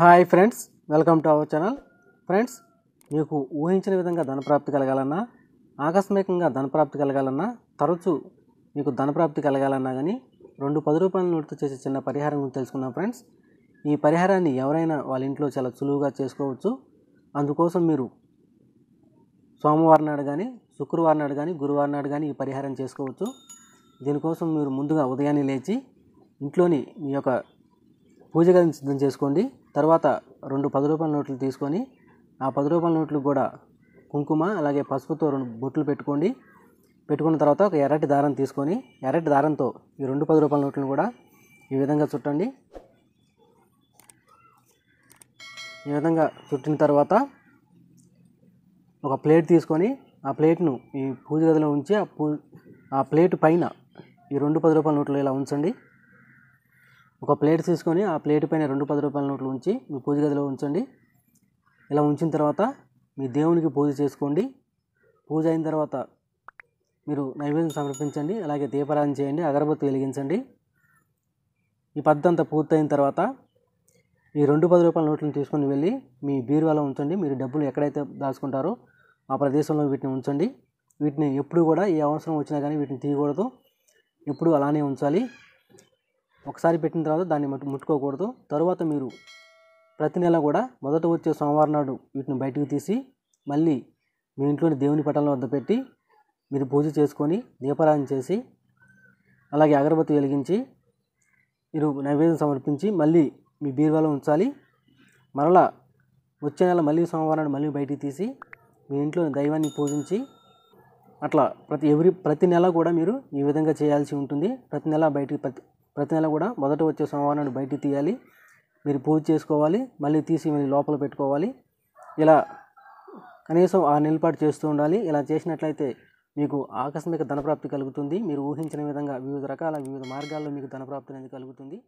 hi friends welcome to our channel friends మీకు ఊహించిన విధంగా ధనప్రాప్తి కలగాలన్నా ఆకస్మికంగా ధనప్రాప్తి కలగాలన్నా తరచూ మీకు ధనప్రాప్తి కలగాలన్నా కానీ రెండు పది రూపాయల నోటుతో చేసే చిన్న పరిహారం గురించి తెలుసుకున్నాం ఫ్రెండ్స్ ఈ పరిహారాన్ని ఎవరైనా వాళ్ళ ఇంట్లో చాలా సులువుగా చేసుకోవచ్చు అందుకోసం మీరు సోమవారం నాడు కానీ శుక్రవారం నాడు కానీ గురువారం నాడు కానీ ఈ పరిహారం చేసుకోవచ్చు దీనికోసం మీరు ముందుగా ఉదయాన్నే లేచి ఇంట్లోని మీ యొక్క పూజ గదిని సిద్ధం చేసుకోండి తర్వాత రెండు పది రూపాయల నోట్లు తీసుకొని ఆ పది రూపాయల నోట్లు కూడా కుంకుమ అలాగే పసుపుతో రెండు బొట్లు పెట్టుకోండి పెట్టుకున్న తర్వాత ఒక ఎర్రటి దారం తీసుకొని ఎర్రటి దారంతో ఈ రెండు పది రూపాయల నోట్లను కూడా ఈ విధంగా చుట్టండి ఈ విధంగా చుట్టిన తర్వాత ఒక ప్లేట్ తీసుకొని ఆ ప్లేట్ను ఈ పూజ గదిలో ఉంచి ఆ పూ ఆ ప్లేట్ పైన ఈ రెండు పది రూపాయల నోట్లు ఇలా ఉంచండి ఒక ప్లేట్ తీసుకొని ఆ ప్లేట్ పైన రెండు పది రూపాయల నోట్లు ఉంచి మీ పూజ గదిలో ఉంచండి ఇలా ఉంచిన తర్వాత మీ దేవునికి పూజ చేసుకోండి పూజ అయిన తర్వాత మీరు నైవేద్యం సమర్పించండి అలాగే దీపారాధన చేయండి అగరబత్తి వెలిగించండి ఈ పద్ధతి అంతా పూర్తయిన తర్వాత ఈ రెండు పది రూపాయల నోట్లను తీసుకొని వెళ్ళి మీ బీరువాలో ఉంచండి మీరు డబ్బులు ఎక్కడైతే దాచుకుంటారో ఆ ప్రదేశంలో వీటిని ఉంచండి వీటిని ఎప్పుడు కూడా ఏ అవసరం వచ్చినా కానీ వీటిని తీయకూడదు ఎప్పుడు అలానే ఉంచాలి ఒకసారి పెట్టిన తర్వాత దాన్ని ముట్టుకోకూడదు తరువాత మీరు ప్రతి నెల కూడా మొదట వచ్చే సోమవారం నాడు వీటిని బయటకు తీసి మళ్ళీ మీ ఇంట్లోని దేవుని పటంలో వద్ద పెట్టి మీరు పూజ చేసుకొని దీపారాధన చేసి అలాగే అగరబత్తి వెలిగించి మీరు నైవేద్యం సమర్పించి మళ్ళీ మీ బీరువాలో ఉంచాలి మరలా వచ్చే నెల మళ్ళీ సోమవారం నాడు మళ్ళీ బయటికి తీసి మీ ఇంట్లో దైవాన్ని పూజించి అట్లా ప్రతి ఎవ్రీ ప్రతి నెల కూడా మీరు ఈ విధంగా చేయాల్సి ఉంటుంది ప్రతి నెల బయటికి ప్రతి ప్రతి నెల కూడా మొదట వచ్చే సోమవారాన్ని బయటికి తీయాలి మీరు పూజ చేసుకోవాలి మళ్ళీ తీసి మళ్ళీ లోపల పెట్టుకోవాలి ఇలా కనీసం ఆ నిలపాటు చేస్తూ ఉండాలి ఇలా చేసినట్లయితే మీకు ఆకస్మిక ధనప్రాప్తి కలుగుతుంది మీరు ఊహించిన విధంగా వివిధ రకాల వివిధ మార్గాల్లో మీకు ధనప్రాప్తి అనేది కలుగుతుంది